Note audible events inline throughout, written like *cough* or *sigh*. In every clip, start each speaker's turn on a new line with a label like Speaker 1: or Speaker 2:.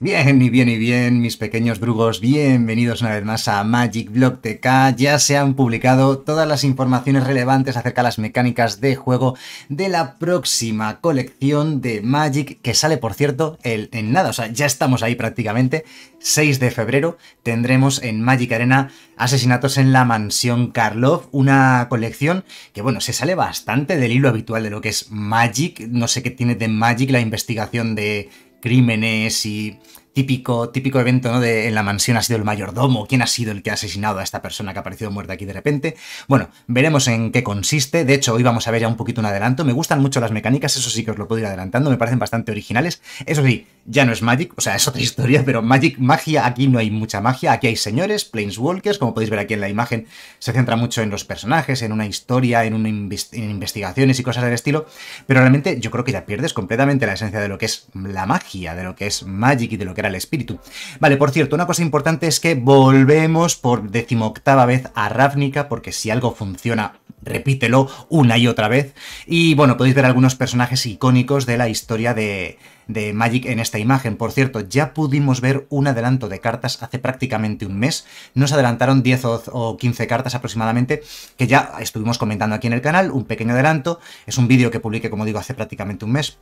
Speaker 1: Bien, y bien, y bien, mis pequeños brugos, bienvenidos una vez más a Magic Block TK. Ya se han publicado todas las informaciones relevantes acerca de las mecánicas de juego de la próxima colección de Magic, que sale, por cierto, en nada, o sea, ya estamos ahí prácticamente. 6 de febrero tendremos en Magic Arena Asesinatos en la Mansión Karlov, una colección que, bueno, se sale bastante del hilo habitual de lo que es Magic. No sé qué tiene de Magic la investigación de crímenes y típico, típico evento ¿no? de en la mansión ha sido el mayordomo, quién ha sido el que ha asesinado a esta persona que ha aparecido muerta aquí de repente. Bueno, veremos en qué consiste. De hecho, hoy vamos a ver ya un poquito un adelanto. Me gustan mucho las mecánicas, eso sí que os lo puedo ir adelantando, me parecen bastante originales. Eso sí, ya no es Magic, o sea, es otra *laughs* historia, pero Magic, magia, aquí no hay mucha magia. Aquí hay señores, planeswalkers, como podéis ver aquí en la imagen, se centra mucho en los personajes, en una historia, en, una investigaciones y cosas del estilo. Pero realmente yo creo que ya pierdes completamente la esencia de lo que es la magia, de lo que es Magic y de lo que el espíritu. Vale, por cierto, una cosa importante es que volvemos por decimoctava vez a Ravnica, porque si algo funciona, repítelo una y otra vez. Y bueno, podéis ver algunos personajes icónicos de la historia de, de Magic en esta imagen. Por cierto, ya pudimos ver un adelanto de cartas hace prácticamente un mes. Nos adelantaron 10 o 15 cartas aproximadamente, que ya estuvimos comentando aquí en el canal. Un pequeño adelanto. Es un vídeo que publiqué, como digo, hace prácticamente un mes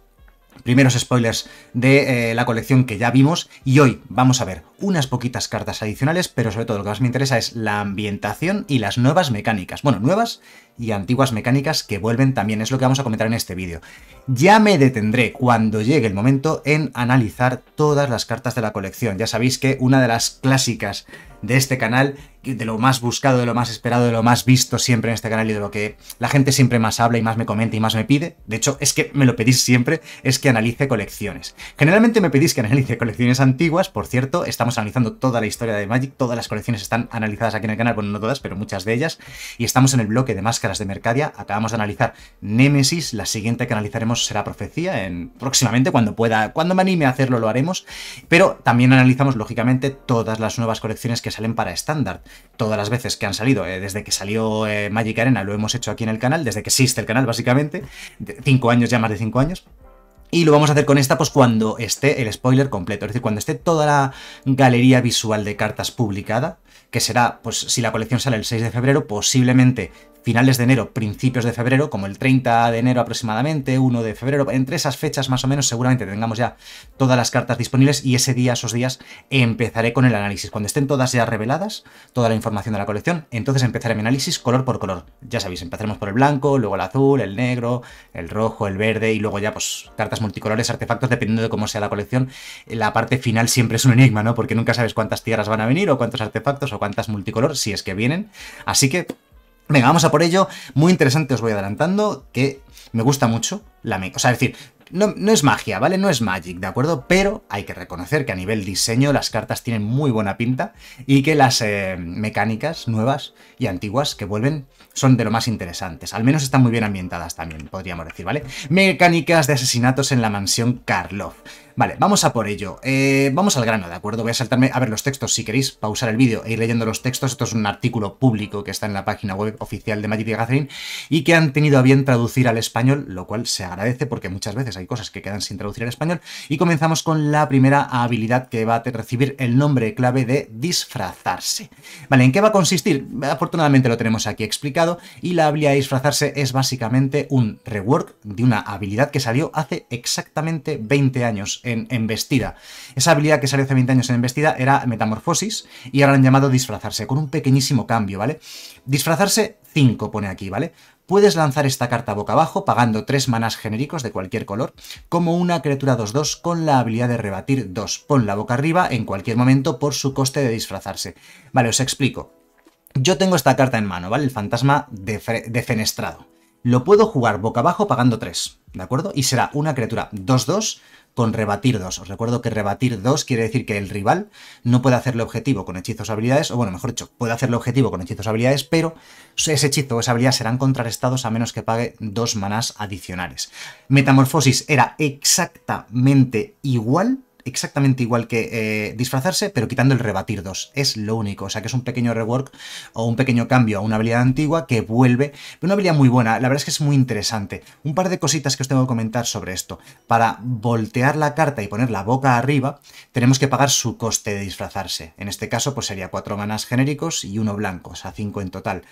Speaker 1: primeros spoilers de eh, la colección que ya vimos y hoy vamos a ver unas poquitas cartas adicionales, pero sobre todo lo que más me interesa es la ambientación y las nuevas mecánicas. Bueno, nuevas y antiguas mecánicas que vuelven también, es lo que vamos a comentar en este vídeo. Ya me detendré cuando llegue el momento en analizar todas las cartas de la colección. Ya sabéis que una de las clásicas de este canal, de lo más buscado, de lo más esperado, de lo más visto siempre en este canal y de lo que la gente siempre más habla y más me comenta y más me pide, de hecho es que me lo pedís siempre, es que analice colecciones. Generalmente me pedís que analice colecciones antiguas, por cierto, estamos estamos analizando toda la historia de Magic, todas las colecciones están analizadas aquí en el canal, bueno, no todas, pero muchas de ellas, y estamos en el bloque de máscaras de Mercadia, acabamos de analizar Nemesis, la siguiente que analizaremos será Profecía, en, próximamente, cuando pueda, cuando me anime a hacerlo lo haremos, pero también analizamos, lógicamente, todas las nuevas colecciones que salen para estándar, todas las veces que han salido, eh, desde que salió eh, Magic Arena, lo hemos hecho aquí en el canal, desde que existe el canal, básicamente, 5 cinco años, ya más de cinco años, y lo vamos a hacer con esta pues cuando esté el spoiler completo, es decir, cuando esté toda la galería visual de cartas publicada, que será, pues si la colección sale el 6 de febrero, posiblemente finales de enero, principios de febrero, como el 30 de enero aproximadamente, 1 de febrero, entre esas fechas más o menos seguramente tengamos ya todas las cartas disponibles y ese día, esos días, empezaré con el análisis. Cuando estén todas ya reveladas, toda la información de la colección, entonces empezaré mi análisis color por color. Ya sabéis, empezaremos por el blanco, luego el azul, el negro, el rojo, el verde y luego ya pues cartas multicolores, artefactos, dependiendo de cómo sea la colección. La parte final siempre es un enigma, ¿no? Porque nunca sabes cuántas tierras van a venir o cuántos artefactos o cuántas multicolor, si es que vienen. Así que Venga, vamos a por ello. Muy interesante, os voy adelantando, que me gusta mucho la... O sea, es decir, no, no, es magia, ¿vale? No es Magic, ¿de acuerdo? Pero hay que reconocer que a nivel diseño las cartas tienen muy buena pinta y que las eh, mecánicas nuevas y antiguas que vuelven son de lo más interesantes. Al menos están muy bien ambientadas también, podríamos decir, ¿vale? Mecánicas de asesinatos en la mansión Karloff. Vale, vamos a por ello. Eh, vamos al grano, ¿de acuerdo? Voy a saltarme a ver los textos. Si queréis pausar el vídeo e ir leyendo los textos, esto es un artículo público que está en la página web oficial de Magic the Gathering y que han tenido a bien traducir al español, lo cual se agradece porque muchas veces hay cosas que quedan sin traducir al español. Y comenzamos con la primera habilidad que va a recibir el nombre clave de disfrazarse. Vale, ¿en qué va a consistir? Afortunadamente lo tenemos aquí explicado y la habilidad de disfrazarse es básicamente un rework de una habilidad que salió hace exactamente 20 años en Vestida. Esa habilidad que salió hace 20 años en embestida era metamorfosis y ahora han llamado disfrazarse, con un pequeñísimo cambio, ¿vale? Disfrazarse 5 pone aquí, ¿vale? Puedes lanzar esta carta boca abajo pagando 3 manas genéricos de cualquier color como una criatura 2-2 con la habilidad de rebatir 2. la boca arriba en cualquier momento por su coste de disfrazarse. Vale, os explico. Yo tengo esta carta en mano, ¿vale? El fantasma defenestrado. Lo puedo jugar boca abajo pagando 3, ¿de acuerdo? Y será una criatura 2-2 con rebatir dos. Os recuerdo que rebatir dos quiere decir que el rival no puede hacerle objetivo con hechizos o habilidades, o bueno, mejor dicho, puede hacerle objetivo con hechizos o habilidades, pero ese hechizo o esa habilidad serán contrarrestados a menos que pague dos manás adicionales. Metamorfosis era exactamente igual exactamente igual que eh, disfrazarse, pero quitando el rebatir 2. Es lo único, o sea que es un pequeño rework o un pequeño cambio a una habilidad antigua que vuelve, pero una habilidad muy buena, la verdad es que es muy interesante. Un par de cositas que os tengo que comentar sobre esto. Para voltear la carta y poner la boca arriba, tenemos que pagar su coste de disfrazarse. En este caso pues sería 4 manas genéricos y uno blanco, o sea 5 en total.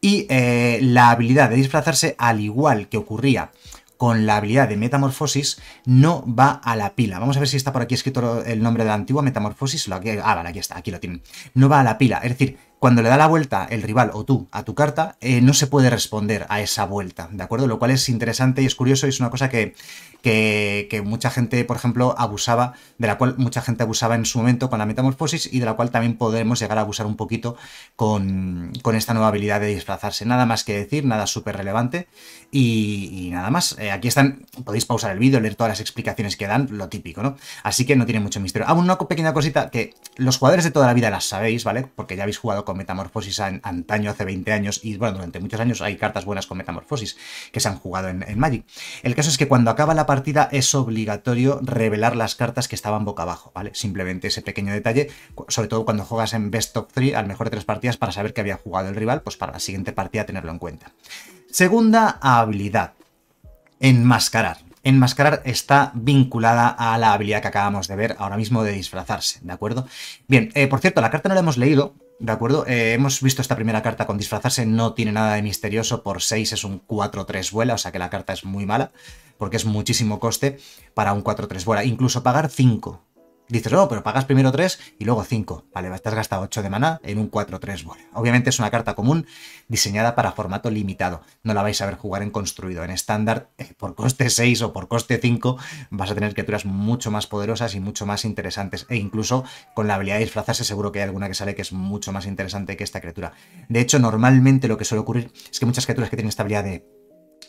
Speaker 1: Y eh, la habilidad de disfrazarse, al igual que ocurría con la habilidad de metamorfosis no va a la pila. Vamos a ver si está por aquí escrito el nombre de la antigua metamorfosis. Ah, vale, aquí está, aquí lo tienen. No va a la pila, es decir, cuando le da la vuelta el rival o tú a tu carta, eh, no se puede responder a esa vuelta, ¿de acuerdo? Lo cual es interesante y es curioso y es una cosa que, que, mucha gente, por ejemplo, abusaba, de la cual mucha gente abusaba en su momento con la metamorfosis y de la cual también podemos llegar a abusar un poquito con, esta nueva habilidad de disfrazarse. Nada más que decir, nada súper relevante y, nada más. Eh, aquí están, podéis pausar el vídeo, leer todas las explicaciones que dan, lo típico, ¿no? Así que no tiene mucho misterio. Ah, una pequeña cosita que los jugadores de toda la vida las sabéis, ¿vale? Porque ya habéis jugado con Metamorfosis antaño, hace 20 años, y bueno, durante muchos años hay cartas buenas con Metamorfosis que se han jugado en, Magic. El caso es que cuando acaba la partida es obligatorio revelar las cartas que estaban boca abajo, ¿vale? Simplemente ese pequeño detalle, sobre todo cuando juegas en Best of 3, al mejor de tres partidas, para saber que había jugado el rival, pues para la siguiente partida tenerlo en cuenta. Segunda habilidad, enmascarar. Enmascarar está vinculada a la habilidad que acabamos de ver ahora mismo de disfrazarse, ¿de acuerdo? Bien, eh, por cierto, la carta no la hemos leído, ¿De acuerdo? Eh, hemos visto esta primera carta con disfrazarse, no tiene nada de misterioso, por 6 es un 4-3 vuela, o sea que la carta es muy mala, porque es muchísimo coste para un 4-3 vuela. Incluso pagar 5 Dices, oh, pero pagas primero 3 y luego 5. Vale, te has gastado 8 de maná en un 4-3. Bueno, obviamente es una carta común diseñada para formato limitado. No la vais a ver jugar en construido. En estándar, eh, por coste 6 o por coste 5, vas a tener criaturas mucho más poderosas y mucho más interesantes. E incluso con la habilidad de disfrazarse, seguro que hay alguna que sale que es mucho más interesante que esta criatura. De hecho, normalmente lo que suele ocurrir es que muchas criaturas que tienen esta habilidad de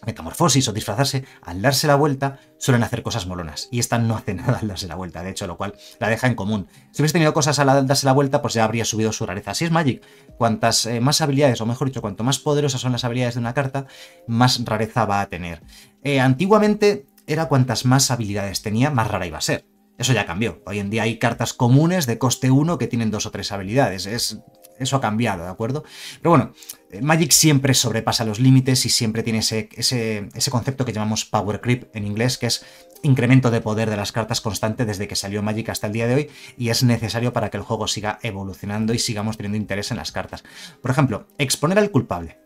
Speaker 1: metamorfosis o disfrazarse, al darse la vuelta, suelen hacer cosas molonas. Y esta no hace *laughs* nada al darse la vuelta, de hecho, lo cual la deja en común. Si hubiese tenido cosas al darse la vuelta, pues ya habría subido su rareza. si es Magic. Cuantas eh, más habilidades, o mejor dicho, cuanto más poderosas son las habilidades de una carta, más rareza va a tener. Eh, antiguamente era cuantas más habilidades tenía, más rara iba a ser. Eso ya cambió. Hoy en día hay cartas comunes de coste 1 que tienen dos o tres habilidades. Es eso ha cambiado, ¿de acuerdo? Pero bueno, eh, Magic siempre sobrepasa los límites y siempre tiene ese, ese, ese, concepto que llamamos power creep en inglés, que es incremento de poder de las cartas constante desde que salió Magic hasta el día de hoy y es necesario para que el juego siga evolucionando y sigamos teniendo interés en las cartas. Por ejemplo, exponer al culpable.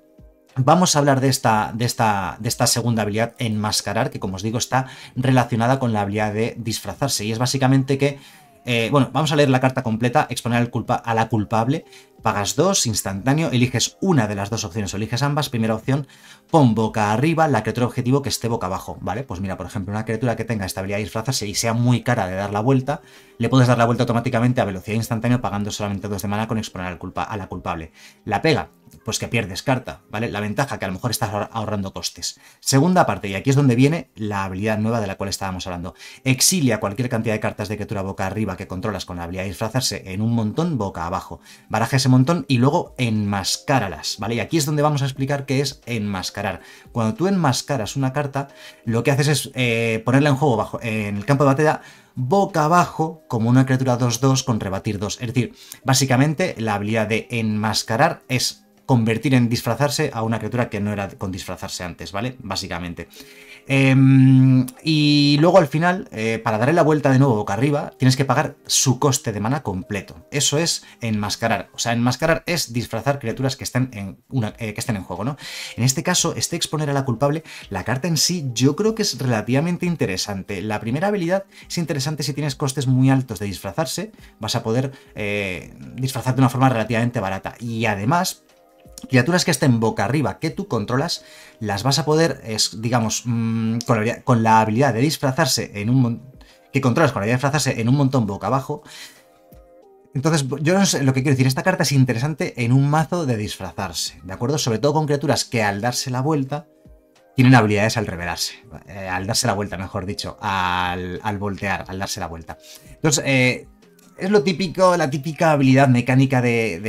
Speaker 1: Vamos a hablar de esta, de, esta, de esta, segunda habilidad, enmascarar, que como os digo está relacionada con la habilidad de disfrazarse y es básicamente que eh, bueno, vamos a leer la carta completa, exponer al culpa a la culpable, pagas dos, instantáneo, eliges una de las dos opciones o eliges ambas, primera opción, pon boca arriba la criatura objetivo que esté boca abajo, ¿vale? Pues mira, por ejemplo, una criatura que tenga estabilidad disfrazarse y sea muy cara de dar la vuelta, le puedes dar la vuelta automáticamente a velocidad instantánea pagando solamente dos de mana con exponer al culpa a la culpable. La pega, pues que pierdes carta, ¿vale? La ventaja que a lo mejor estás ahorrando costes. Segunda parte, y aquí es donde viene la habilidad nueva de la cual estábamos hablando. Exilia cualquier cantidad de cartas de criatura boca arriba que controlas con la habilidad de disfrazarse en un montón boca abajo. Baraja ese montón y luego enmascáralas, ¿vale? Y aquí es donde vamos a explicar qué es enmascarar. Cuando tú enmascaras una carta, lo que haces es eh, ponerla en juego bajo, en el campo de batalla boca abajo como una criatura 2-2 con rebatir 2. Es decir, básicamente la habilidad de enmascarar es convertir en disfrazarse a una criatura que no era con disfrazarse antes, ¿vale? Básicamente. Em, y luego al final, eh, para darle la vuelta de nuevo boca arriba, tienes que pagar su coste de mana completo. Eso es enmascarar. O sea, enmascarar es disfrazar criaturas que en, una, eh, que estén en juego, ¿no? En este caso, este exponer a la culpable, la carta en sí yo creo que es relativamente interesante. La primera habilidad es interesante si tienes costes muy altos de disfrazarse, vas a poder eh, disfrazar de una forma relativamente barata. Y además, criaturas que estén boca arriba que tú controlas, las vas a poder, es, digamos, mm, con, la, habilidad de disfrazarse en un que controlas con la disfrazarse en un montón boca abajo. Entonces, yo no sé, lo que quiero decir, esta carta es interesante en un mazo de disfrazarse, ¿de acuerdo? Sobre todo con criaturas que al darse la vuelta tienen habilidades al revelarse, eh, al darse la vuelta, mejor dicho, al, al, voltear, al darse la vuelta. Entonces, eh, es lo típico, la típica habilidad mecánica de,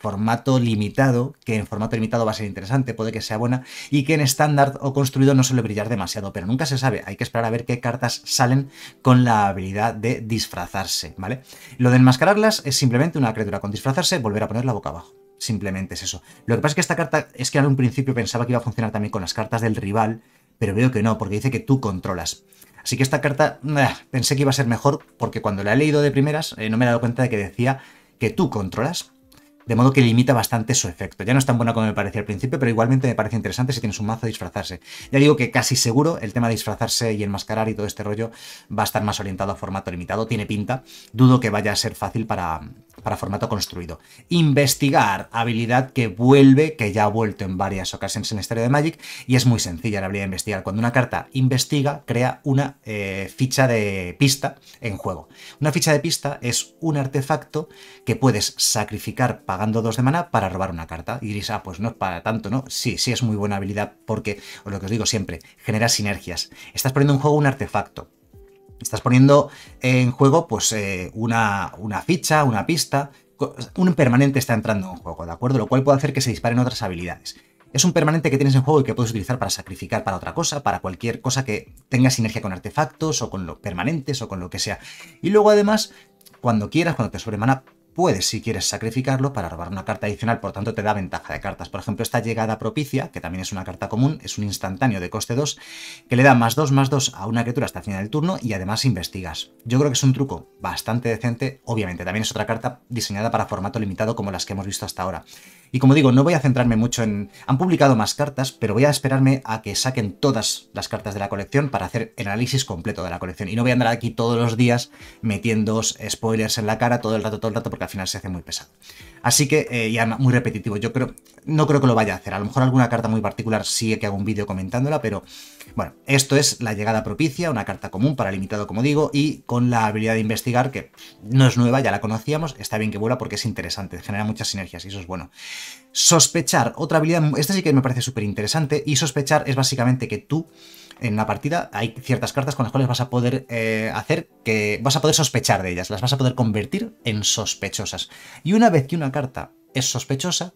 Speaker 1: formato limitado, que en formato limitado va a ser interesante, puede que sea buena, y que en estándar o construido no suele brillar demasiado, pero nunca se sabe, hay que esperar a ver qué cartas salen con la habilidad de disfrazarse, ¿vale? Lo de enmascararlas es simplemente una criatura con disfrazarse, volver a ponerla boca abajo. Simplemente es eso. Lo que pasa es que esta carta es que al principio pensaba que iba a funcionar también con las cartas del rival, pero veo que no, porque dice que tú controlas. Así que esta carta pensé que iba a ser mejor porque cuando la he leído de primeras eh, no me he dado cuenta de que decía que tú controlas, de modo que limita bastante su efecto. Ya no es tan buena como me parecía al principio, pero igualmente me parece interesante si tienes un mazo de disfrazarse. Ya digo que casi seguro el tema de disfrazarse y enmascarar y todo este rollo va a estar más orientado a formato limitado, tiene pinta. Dudo que vaya a ser fácil para, para formato construido. Investigar, habilidad que vuelve, que ya ha vuelto en varias ocasiones en el de Magic, y es muy sencilla la habilidad de investigar. Cuando una carta investiga, crea una eh, ficha de pista en juego. Una ficha de pista es un artefacto que puedes sacrificar pagando dos de mana para robar una carta. Y diréis, ah, pues no es para tanto, ¿no? Sí, sí es muy buena habilidad porque, o lo que os digo siempre, genera sinergias. Estás poniendo en juego un artefacto Estás poniendo en juego pues eh, una, una ficha, una pista, un permanente está entrando en juego, ¿de acuerdo? Lo cual puede hacer que se disparen otras habilidades. Es un permanente que tienes en juego y que puedes utilizar para sacrificar para otra cosa, para cualquier cosa que tenga sinergia con artefactos o con los permanentes o con lo que sea. Y luego además, cuando quieras, cuando te sobremana puedes, si quieres, sacrificarlo para robar una carta adicional, por tanto te da ventaja de cartas. Por ejemplo, esta llegada propicia, que también es una carta común, es un instantáneo de coste 2, que le da más 2, más 2 a una criatura hasta el final del turno y además investigas. Yo creo que es un truco bastante decente, obviamente, también es otra carta diseñada para formato limitado como las que hemos visto hasta ahora. Y como digo, no voy a centrarme mucho en... Han publicado más cartas, pero voy a esperarme a que saquen todas las cartas de la colección para hacer el análisis completo de la colección. Y no voy a andar aquí todos los días metiendo spoilers en la cara todo el rato, todo el rato, porque al final se hace muy pesado. Así que, eh, ya muy repetitivo, yo creo... No creo que lo vaya a hacer. A lo mejor alguna carta muy particular sí que hago un vídeo comentándola, pero... Bueno, esto es la llegada propicia, una carta común para limitado, como digo, y con la habilidad de investigar, que no es nueva, ya la conocíamos, está bien que vuela porque es interesante, genera muchas sinergias y eso es bueno. Sospechar, otra habilidad, esta sí que me parece súper interesante, y sospechar es básicamente que tú en la partida hay ciertas cartas con las cuales vas a poder eh, hacer que vas a poder sospechar de ellas, las vas a poder convertir en sospechosas. Y una vez que una carta es sospechosa,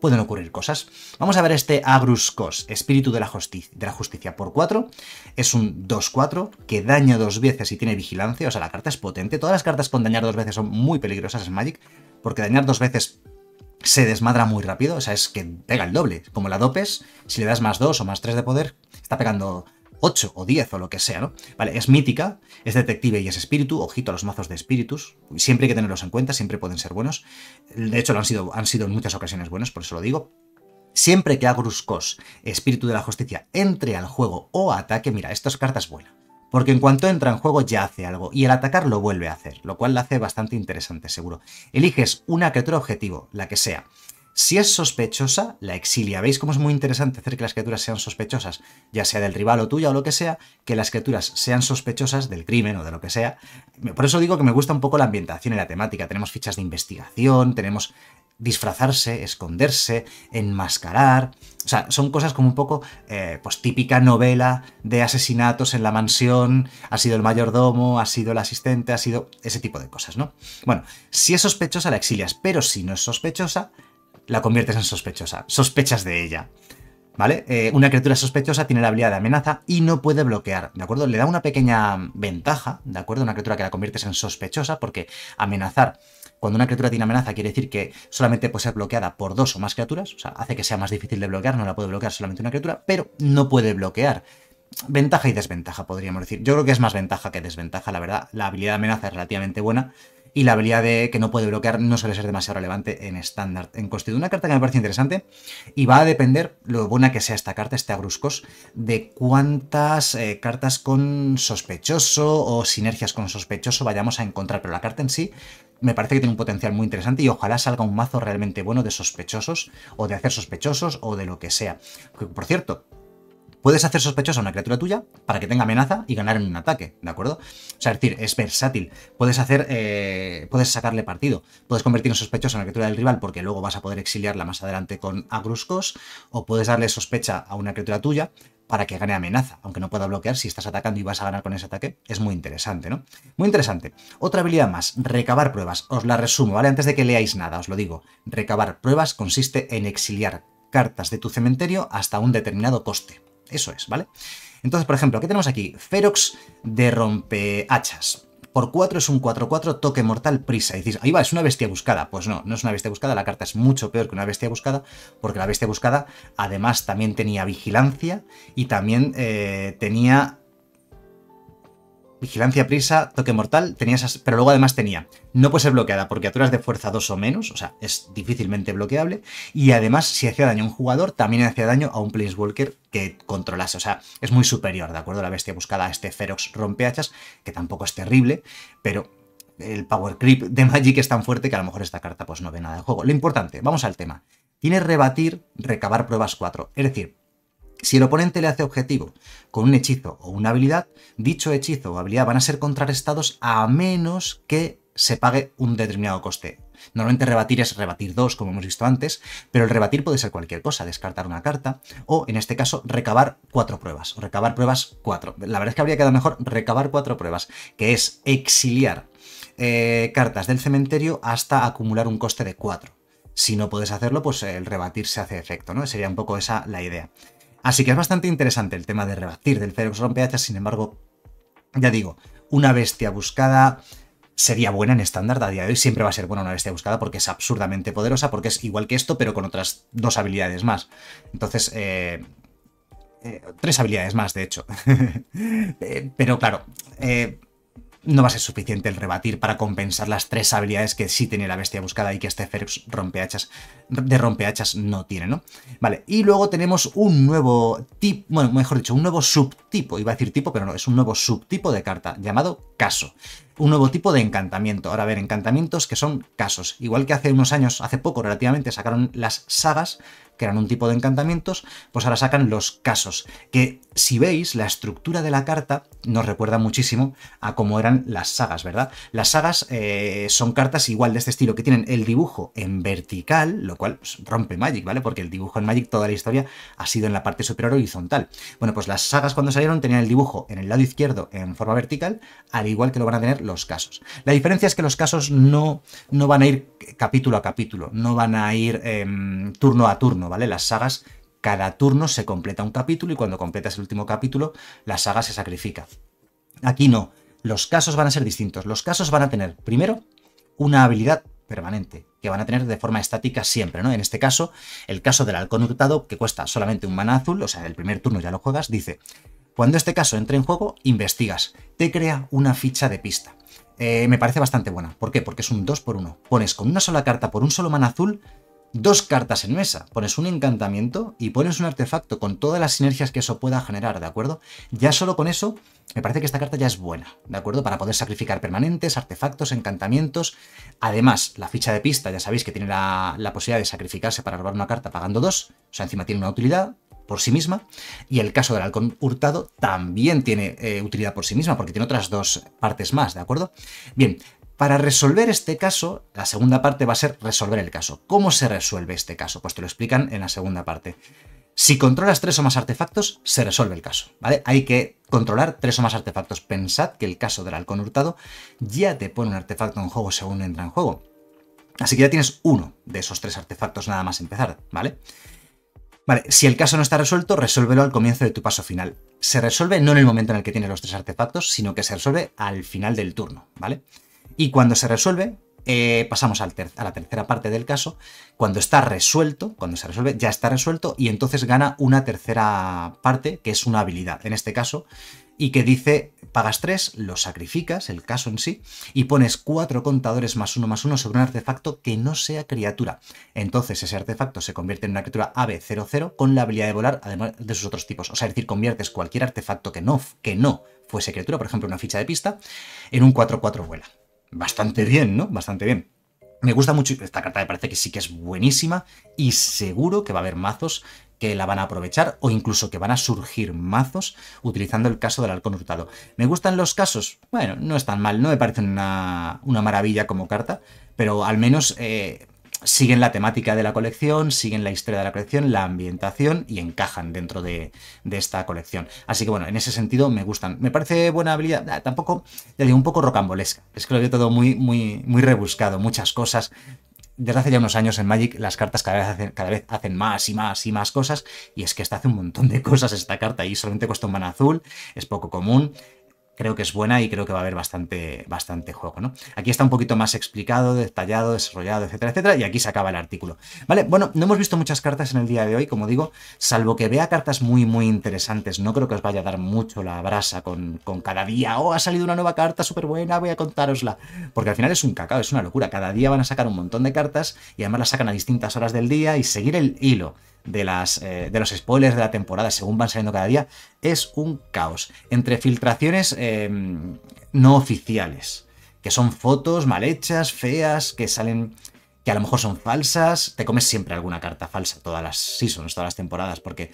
Speaker 1: pueden ocurrir cosas. Vamos a ver este Abruscos, Espíritu de la, Justicia, de la Justicia por 4. Es un 2-4 que daña dos veces y tiene vigilancia, o sea, la carta es potente. Todas las cartas con dañar dos veces son muy peligrosas en Magic, porque dañar dos veces se desmadra muy rápido, o sea, es que pega el doble. Como la dopes, si le das más 2 o más 3 de poder, está pegando 8 o 10 o lo que sea, ¿no? Vale, es mítica, es detective y es espíritu, ojito a los mazos de espíritus, siempre hay que tenerlos en cuenta, siempre pueden ser buenos. De hecho, lo han sido, han sido en muchas ocasiones buenos, por eso lo digo. Siempre que a espíritu de la justicia, entre al juego o ataque, mira, estas cartas es buena porque en cuanto entra en juego ya hace algo, y el atacar lo vuelve a hacer, lo cual la hace bastante interesante seguro. Eliges una criatura objetivo, la que sea. Si es sospechosa, la exilia. ¿Veis cómo es muy interesante hacer que las criaturas sean sospechosas? Ya sea del rival o tuya o lo que sea, que las criaturas sean sospechosas del crimen o de lo que sea. Por eso digo que me gusta un poco la ambientación y la temática. Tenemos fichas de investigación, tenemos disfrazarse, esconderse, enmascarar. O sea, son cosas como un poco, eh, pues típica novela de asesinatos en la mansión, ha sido el mayordomo, ha sido el asistente, ha sido ese tipo de cosas, ¿no? Bueno, si es sospechosa la exilias, pero si no es sospechosa, la conviertes en sospechosa, sospechas de ella. ¿vale? Eh, una criatura sospechosa tiene la habilidad de amenaza y no puede bloquear, ¿de acuerdo? Le da una pequeña ventaja, ¿de acuerdo? Una criatura que la conviertes en sospechosa porque amenazar cuando una criatura tiene amenaza quiere decir que solamente puede ser bloqueada por dos o más criaturas, o sea, hace que sea más difícil de bloquear, no la puede bloquear solamente una criatura, pero no puede bloquear. Ventaja y desventaja, podríamos decir. Yo creo que es más ventaja que desventaja, la verdad. La habilidad de amenaza es relativamente buena, y la habilidad de que no puede bloquear no suele ser demasiado relevante en estándar. En de una carta que me parece interesante y va a depender lo buena que sea esta carta, este Agruscos, de cuántas eh, cartas con sospechoso o sinergias con sospechoso vayamos a encontrar, pero la carta en sí me parece que tiene un potencial muy interesante y ojalá salga un mazo realmente bueno de sospechosos o de hacer sospechosos o de lo que sea. Por cierto, puedes hacer sospechosa una criatura tuya para que tenga amenaza y ganar en un ataque, ¿de acuerdo? O sea, es decir, es versátil. Puedes hacer, eh, puedes sacarle partido. Puedes convertir en sospechosa una criatura del rival porque luego vas a poder exiliarla más adelante con Agruscos o puedes darle sospecha a una criatura tuya para que gane amenaza, aunque no pueda bloquear si estás atacando y vas a ganar con ese ataque. Es muy interesante, ¿no? Muy interesante. Otra habilidad más, recabar pruebas. Os la resumo, ¿vale? Antes de que leáis nada, os lo digo. Recabar pruebas consiste en exiliar cartas de tu cementerio hasta un determinado coste. Eso es, ¿vale? Entonces, por ejemplo, ¿qué tenemos aquí? Ferox de rompehachas por 4 es un 4-4 toque mortal prisa. Y dices, ahí va, es una bestia buscada. Pues no, no es una bestia buscada, la carta es mucho peor que una bestia buscada, porque la bestia buscada además también tenía vigilancia y también eh, tenía vigilancia, prisa, toque mortal, tenía esas, pero luego además tenía, no puede ser bloqueada porque criaturas de fuerza 2 o menos, o sea, es difícilmente bloqueable, y además si hacía daño a un jugador, también hacía daño a un Planeswalker que controlase, o sea, es muy superior, ¿de acuerdo? La bestia buscada a este Ferox rompeachas, que tampoco es terrible, pero el power creep de Magic es tan fuerte que a lo mejor esta carta pues no ve nada de juego. Lo importante, vamos al tema, tiene rebatir, recabar pruebas 4, es decir, si el oponente le hace objetivo con un hechizo o una habilidad, dicho hechizo o habilidad van a ser contrarrestados a menos que se pague un determinado coste. Normalmente rebatir es rebatir dos, como hemos visto antes, pero el rebatir puede ser cualquier cosa, descartar una carta, o en este caso, recabar cuatro pruebas, o recabar pruebas cuatro. La verdad es que habría quedado mejor recabar cuatro pruebas, que es exiliar eh, cartas del cementerio hasta acumular un coste de cuatro. Si no puedes hacerlo, pues el rebatir se hace efecto, ¿no? Sería un poco esa la idea. Así que es bastante interesante el tema de rebatir del Ferox Rompehachas, sin embargo, ya digo, una bestia buscada sería buena en estándar a día de hoy, siempre va a ser buena una bestia buscada porque es absurdamente poderosa, porque es igual que esto, pero con otras dos habilidades más. Entonces, eh, eh, tres habilidades más, de hecho. *laughs* Eh, pero claro, no va a ser suficiente el rebatir para compensar las tres habilidades que sí tenía la bestia buscada y que este Ferps de rompehachas no tiene, ¿no? Vale, y luego tenemos un nuevo tipo, bueno, mejor dicho, un nuevo subtipo, iba a decir tipo, pero no, es un nuevo subtipo de carta llamado caso. Un nuevo tipo de encantamiento. Ahora, a ver, encantamientos que son casos. Igual que hace unos años, hace poco relativamente, sacaron las sagas, que eran un tipo de encantamientos, pues ahora sacan los casos, que si veis la estructura de la carta nos recuerda muchísimo a cómo eran las sagas, ¿verdad? Las sagas eh, son cartas igual de este estilo, que tienen el dibujo en vertical, lo cual rompe Magic, ¿vale? Porque el dibujo en Magic toda la historia ha sido en la parte superior horizontal. Bueno, pues las sagas cuando salieron tenían el dibujo en el lado izquierdo en forma vertical, al igual que lo van a tener los casos. La diferencia es que los casos no, no van a ir capítulo a capítulo, no van a ir em, turno a turno, ¿vale? Las sagas, cada turno se completa un capítulo y cuando completas el último capítulo, la saga se sacrifica. Aquí no, los casos van a ser distintos. Los casos van a tener, primero, una habilidad permanente, que van a tener de forma estática siempre, ¿no? En este caso, el caso del halcón hurtado, que cuesta solamente un mana azul, o sea, el primer turno ya lo juegas, dice, cuando este caso entre en juego, investigas, te crea una ficha de pista. Eh, me parece bastante buena. ¿Por qué? Porque es un 2 por 1 Pones con una sola carta por un solo mana azul dos cartas en mesa. Pones un encantamiento y pones un artefacto con todas las sinergias que eso pueda generar, ¿de acuerdo? Ya solo con eso, me parece que esta carta ya es buena, ¿de acuerdo? Para poder sacrificar permanentes, artefactos, encantamientos. Además, la ficha de pista, ya sabéis que tiene la, posibilidad de sacrificarse para robar una carta pagando dos. O sea, encima tiene una utilidad, por sí misma y el caso del halcón hurtado también tiene eh, utilidad por sí misma porque tiene otras dos partes más, ¿de acuerdo? Bien, para resolver este caso, la segunda parte va a ser resolver el caso. ¿Cómo se resuelve este caso? Pues te lo explican en la segunda parte. Si controlas tres o más artefactos, se resuelve el caso, ¿vale? Hay que controlar tres o más artefactos. Pensad que el caso del halcón hurtado ya te pone un artefacto en juego según entra en juego. Así que ya tienes uno de esos tres artefactos nada más empezar, ¿vale? Vale, si el caso no está resuelto, resuélvelo al comienzo de tu paso final. Se resuelve no en el momento en el que tienes los tres artefactos, sino que se resuelve al final del turno, ¿vale? vale y cuando se resuelve, eh, pasamos a la tercera parte del caso. Cuando está resuelto, cuando se resuelve, ya está resuelto y entonces gana una tercera parte, que es una habilidad, en este caso, y que dice, pagas 3, lo sacrificas, el caso en sí, y pones cuatro contadores más uno más uno sobre un artefacto que no sea criatura. Entonces ese artefacto se convierte en una criatura AB00 con la habilidad de volar, además de sus otros tipos. O sea, es decir, conviertes cualquier artefacto que no, que no fuese criatura, por ejemplo una ficha de pista, en un 4-4 vuela bastante bien, ¿no? Bastante bien. Me gusta mucho, esta carta me parece que sí que es buenísima y seguro que va a haber mazos que la van a aprovechar o incluso que van a surgir mazos utilizando el caso del halcón hurtado. ¿Me gustan los casos? Bueno, no están mal, no me parecen una, maravilla como carta, pero al menos eh, siguen la temática de la colección, siguen la historia de la colección, la ambientación y encajan dentro de, esta colección. Así que bueno, en ese sentido me gustan. Me parece buena habilidad, ah, tampoco, ya digo, un poco rocambolesca. Es que lo veo todo muy, muy, muy rebuscado, muchas cosas. Desde hace ya unos años en Magic las cartas cada vez, hacen, cada vez hacen más y más y más cosas y es que esta hace un montón de cosas esta carta y solamente cuesta un mana azul, es poco común, creo que es buena y creo que va a haber bastante, bastante juego, ¿no? Aquí está un poquito más explicado, detallado, desarrollado, etcétera, etcétera, y aquí se acaba el artículo. Vale, bueno, no hemos visto muchas cartas en el día de hoy, como digo, salvo que vea cartas muy, muy interesantes, no creo que os vaya a dar mucho la brasa con, con cada día, oh, ha salido una nueva carta súper buena, voy a contárosla, porque al final es un cacao, es una locura, cada día van a sacar un montón de cartas y además las sacan a distintas horas del día y seguir el hilo de, las, eh, de los spoilers de la temporada, según van saliendo cada día, es un caos. Entre filtraciones eh, no oficiales, que son fotos mal hechas, feas, que salen que a lo mejor son falsas, te comes siempre alguna carta falsa todas las seasons, todas las temporadas, porque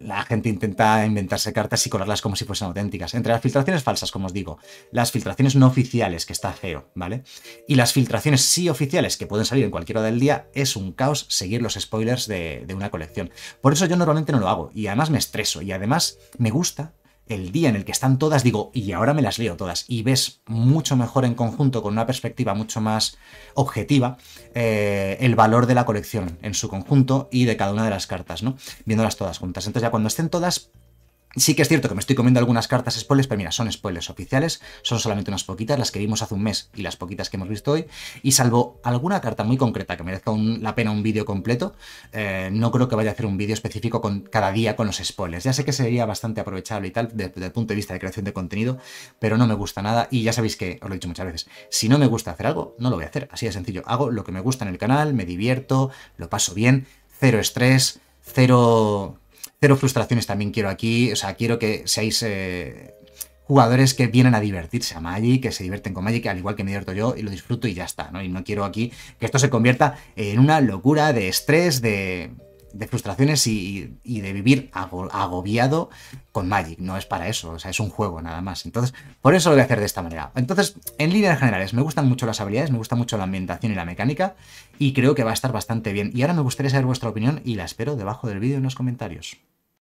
Speaker 1: la gente intenta inventarse cartas y colarlas como si fuesen auténticas. Entre las filtraciones falsas, como os digo, las filtraciones no oficiales, que está feo, ¿vale? Y las filtraciones sí oficiales, que pueden salir en cualquier hora del día, es un caos seguir los spoilers de, de una colección. Por eso yo normalmente no lo hago, y además me estreso, y además me gusta el día en el que están todas, digo, y ahora me las leo todas, y ves mucho mejor en conjunto, con una perspectiva mucho más objetiva, eh, el valor de la colección en su conjunto y de cada una de las cartas, ¿no? Viéndolas todas juntas. Entonces ya cuando estén todas, Sí que es cierto que me estoy comiendo algunas cartas spoilers, pero mira, son spoilers oficiales, son solamente unas poquitas, las que vimos hace un mes y las poquitas que hemos visto hoy, y salvo alguna carta muy concreta que merezca la pena un vídeo completo, eh, no creo que vaya a hacer un vídeo específico con, cada día con los spoilers. Ya sé que sería bastante aprovechable y tal desde el punto de vista de creación de contenido, pero no me gusta nada, y ya sabéis que, os lo he dicho muchas veces, si no me gusta hacer algo, no lo voy a hacer, así de sencillo, hago lo que me gusta en el canal, me divierto, lo paso bien, cero estrés, cero cero frustraciones también quiero aquí. O sea, quiero que seáis eh, jugadores que vienen a divertirse a Magic, que se divierten con Magic, al igual que me divierto yo y lo disfruto y ya está, ¿no? Y no quiero aquí que esto se convierta en una locura de estrés, de de frustraciones y, de vivir agobiado con Magic. No es para eso, o sea, es un juego nada más. Entonces, por eso lo voy a hacer de esta manera. Entonces, en líneas generales, me gustan mucho las habilidades, me gusta mucho la ambientación y la mecánica, y creo que va a estar bastante bien. Y ahora me gustaría saber vuestra opinión y la espero debajo del vídeo en los comentarios.